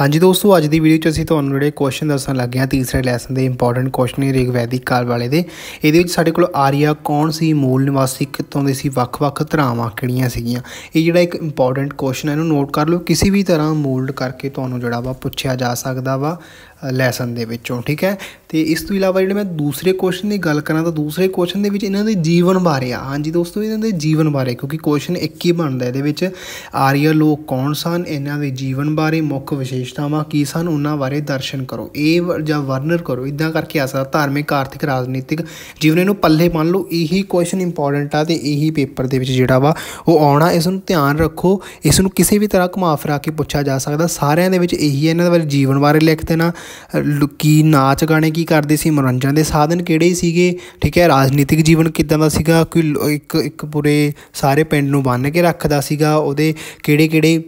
ਹਾਂਜੀ ਦੋਸਤੋ ਅੱਜ ਦੀ ਵੀਡੀਓ 'ਚ ਅਸੀਂ ਤੁਹਾਨੂੰ ਜਿਹੜੇ ਕੁਐਸਚਨ ਦੱਸਣ ਲੱਗੇ ਹਾਂ ਤੀਸਰੇ ਲੈਸਨ ਦੇ ਇੰਪੋਰਟੈਂਟ ਕੁਐਸਚਨ ਨੇ ਰਿਗਵੈਦਿਕ ਕਾਲ ਵਾਲੇ ਦੇ ਇਹਦੇ ਵਿੱਚ ਸਾਡੇ ਕੋਲ ਆਰੀਆ ਕੌਣ ਸੀ ਮੂਲ ਨਿਵਾਸੀ ਕਿੱਥੋਂ ਦੇ ਸੀ ਵੱਖ-ਵੱਖ ਧਰਾਵਾਂ ਕਿਹੜੀਆਂ ਸੀਗੀਆਂ ਇਹ ਜਿਹੜਾ ਇੱਕ ਇੰਪੋਰਟੈਂਟ ਕੁਐਸਚਨ ਹੈ ਇਹਨੂੰ ਨੋਟ ਕਰ ਲਓ ਕਿਸੇ ਵੀ ਤਰ੍ਹਾਂ ਮੋਲਡ ਕਰਕੇ ਤੁਹਾਨੂੰ ਜਿਹੜਾ ਵਾ ਪੁੱਛਿਆ ਜਾ ਸਕਦਾ ਵਾ ਲੈਸਨ ਦੇ ਵਿੱਚੋਂ ਠੀਕ ਹੈ ਤੇ ਇਸ ਤੋਂ ਇਲਾਵਾ ਜਿਹੜੇ ਮੈਂ ਦੂਸਰੇ ਕੁਐਸਚਨ ਦੀ ਗੱਲ ਕਰਾਂ ਤਾਂ ਦੂਸਰੇ ਕੁਐਸਚਨ ਦੇ ਵਿੱਚ ਇਹਨਾਂ ਦੇ ਜੀਵਨ ਬਾਰੇ ਆ ਹਾਂਜੀ ਦੋਸਤੋ ਇਹਨਾਂ ਦੇ ਜੀਵਨ ਬਾਰੇ ਕਿਉਂਕਿ ਕੁਐਸਚਨ ਇੱਕ ਹੀ ਬਣਦਾ ਇਹਦੇ ਵਿੱਚ ਆਰੀਆ ਲੋਕ ਕੌਣ ਸਨ ਇਹਨਾਂ ਦੇ ਜੀਵਨ ਬਾਰੇ ਮੁੱਖ ਵਿਸ਼ੇ ਵਿਸ਼ੇਸ਼ਤਾਵਾਂ ਕੀ ਸਨ ਉਹਨਾਂ ਬਾਰੇ ਦਰਸ਼ਨ ਕਰੋ ਇਹ ਜਾਂ ਵਰਨਰ ਕਰੋ ਇਦਾਂ ਕਰਕੇ ਆ ਸਕਦਾ ਧਾਰਮਿਕ ਆਰਥਿਕ ਰਾਜਨੀਤਿਕ ਜੀਵਨ ਨੂੰ ਪੱਲੇ ਮੰਨ ਲਓ ਇਹੀ ਕੁਐਸਚਨ ਇੰਪੋਰਟੈਂਟ ਆ ਤੇ ਇਹੀ ਪੇਪਰ ਦੇ ਵਿੱਚ ਜਿਹੜਾ ਵਾ ਉਹ ਆਉਣਾ ਇਸ ਨੂੰ ਧਿਆਨ ਰੱਖੋ ਇਸ ਨੂੰ ਕਿਸੇ ਵੀ ਤਰ੍ਹਾਂ ਘੁਮਾ ਫਿਰਾ ਕੇ ਪੁੱਛਿਆ ਜਾ ਸਕਦਾ ਸਾਰਿਆਂ ਦੇ ਵਿੱਚ ਇਹੀ ਇਹਨਾਂ ਦੇ ਬਾਰੇ ਜੀਵਨ ਬਾਰੇ ਲਿਖ ਦੇਣਾ ਕੀ ਨਾਚ ਗਾਣੇ ਕੀ ਕਰਦੇ ਸੀ ਮਨੋਰੰਜਨ ਦੇ ਸਾਧਨ ਕਿਹੜੇ ਸੀਗੇ ਠੀਕ ਹੈ ਰਾਜਨੀਤਿਕ ਜੀਵਨ ਕਿਦਾਂ ਦਾ ਸੀਗਾ ਕੋਈ ਇੱਕ ਇੱਕ ਪੂਰੇ ਸਾਰੇ ਪਿੰਡ ਨੂੰ ਬੰਨ ਕੇ ਰੱਖਦਾ ਸੀਗਾ ਉਹਦੇ ਕਿਹੜੇ ਕਿਹੜੇ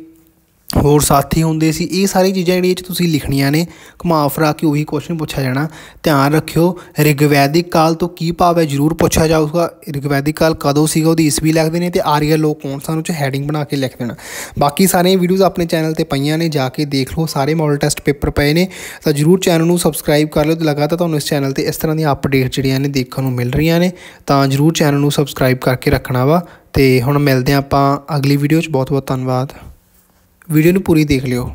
ਹੋਰ ਸਾਥੀ ਹੁੰਦੇ ਸੀ ਇਹ ਸਾਰੀ ਚੀਜ਼ਾਂ ਜਿਹੜੀਆਂ ਇਹ 'ਚ ਤੁਸੀਂ ਲਿਖਣੀਆਂ ਨੇ ਘੁਮਾ ਫਰਾ ਕੇ ਉਹੀ ਕੁਐਸਚਨ ਪੁੱਛਿਆ ਜਾਣਾ ਧਿਆਨ ਰੱਖਿਓ ਰਿਗਵੈਦਿਕ ਕਾਲ ਤੋਂ ਕੀ ਭਾਵ ਹੈ ਜ਼ਰੂਰ ਪੁੱਛਿਆ ਜਾਊਗਾ ਰਿਗਵੈਦਿਕ ਕਾਲ ਕਦੋਂ ਸੀਗਾ ਉਹਦੀ ਈਸਵੀ ਲਿਖਦੇ ਨੇ ਤੇ ਆਰੀਆ ਲੋਕ ਕੌਣ ਸਨ ਉਹ 'ਚ ਹੈਡਿੰਗ ਬਣਾ ਕੇ ਲਿਖ ਦੇਣਾ ਬਾਕੀ ਸਾਰੇ ਵੀਡੀਓਜ਼ ਆਪਣੇ ਚੈਨਲ ਤੇ ਪਈਆਂ ਨੇ ਜਾ ਕੇ ਦੇਖ ਲਓ ਸਾਰੇ ਮਾਡਲ ਟੈਸਟ ਪੇਪਰ ਪਏ ਨੇ ਤਾਂ ਜ਼ਰੂਰ ਚੈਨਲ ਨੂੰ ਸਬਸਕ੍ਰਾਈਬ ਕਰ ਲਿਓ ਤੇ ਲਗਾਤਾਰ ਤੁਹਾਨੂੰ ਇਸ ਚੈਨਲ ਤੇ ਇਸ ਤਰ੍ਹਾਂ ਦੀਆਂ ਅਪਡੇਟ ਜਿਹੜੀਆਂ ਨੇ ਦੇਖਣ ਨੂੰ ਮਿਲ ਰਹੀਆਂ ਨੇ ਤਾਂ ਜ਼ਰੂਰ ਚੈਨਲ ਨੂੰ ਸਬਸਕ੍ਰਾਈਬ ਕਰਕੇ ਰੱਖਣਾ ਵਾ ਤੇ ਹੁਣ ਮਿਲਦੇ ਆਪਾਂ ਅਗਲੀ ਵੀਡੀਓ 'ਚ ਬਹੁਤ ਬਹੁਤ ਧੰਨਵਾਦ ਵੀਡੀਓ ਨੂੰ ਪੂਰੀ ਦੇਖ ਲਿਓ